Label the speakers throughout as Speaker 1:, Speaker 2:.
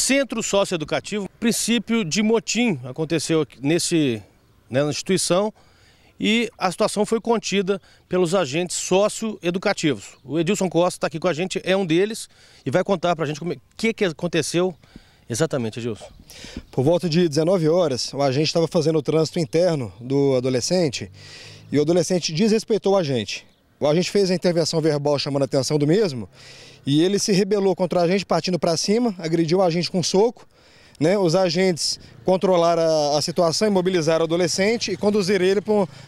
Speaker 1: Centro Socioeducativo, princípio de motim aconteceu nesse, né, na instituição e a situação foi contida pelos agentes socioeducativos. O Edilson Costa está aqui com a gente, é um deles e vai contar para a gente o é, que, que aconteceu
Speaker 2: Exatamente, Edilson. Por volta de 19 horas, o agente estava fazendo o trânsito interno do adolescente e o adolescente desrespeitou o agente. A gente fez a intervenção verbal chamando a atenção do mesmo e ele se rebelou contra a gente, partindo para cima, agrediu a gente com um soco. Né? Os agentes controlaram a, a situação, imobilizaram o adolescente e conduziram ele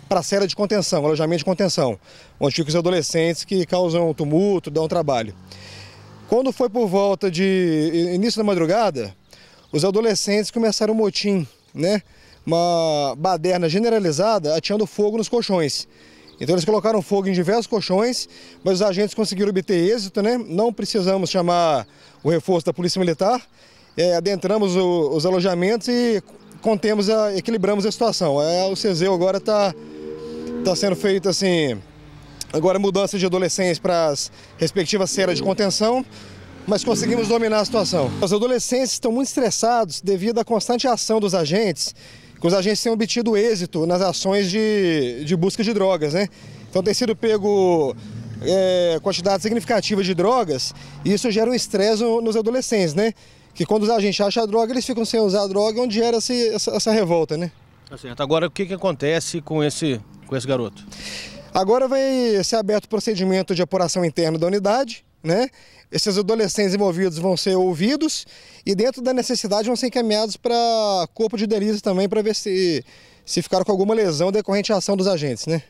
Speaker 2: para a cela de contenção, alojamento de contenção, onde ficam os adolescentes que causam tumulto, dão trabalho. Quando foi por volta de início da madrugada, os adolescentes começaram um motim, né? uma baderna generalizada ateando fogo nos colchões. Então eles colocaram fogo em diversos colchões, mas os agentes conseguiram obter êxito, né? Não precisamos chamar o reforço da Polícia Militar. É, adentramos o, os alojamentos e contemos, a, equilibramos a situação. É, o Ceseu agora está tá sendo feito assim, agora mudança de adolescentes para as respectivas ceras de contenção mas conseguimos dominar a situação. Os adolescentes estão muito estressados devido à constante ação dos agentes que os agentes têm obtido êxito nas ações de, de busca de drogas, né? Então tem sido pego é, quantidade significativa de drogas e isso gera um estresse nos adolescentes, né? Que quando os agentes acham a droga, eles ficam sem usar a droga, é onde gera essa, essa revolta, né?
Speaker 1: Tá certo. Agora, o que, que acontece com esse, com esse garoto?
Speaker 2: Agora vai ser aberto o procedimento de apuração interna da unidade, né? Esses adolescentes envolvidos vão ser ouvidos e, dentro da necessidade, vão ser encaminhados para corpo de delírio também para ver se, se ficaram com alguma lesão decorrente à ação dos agentes. Né?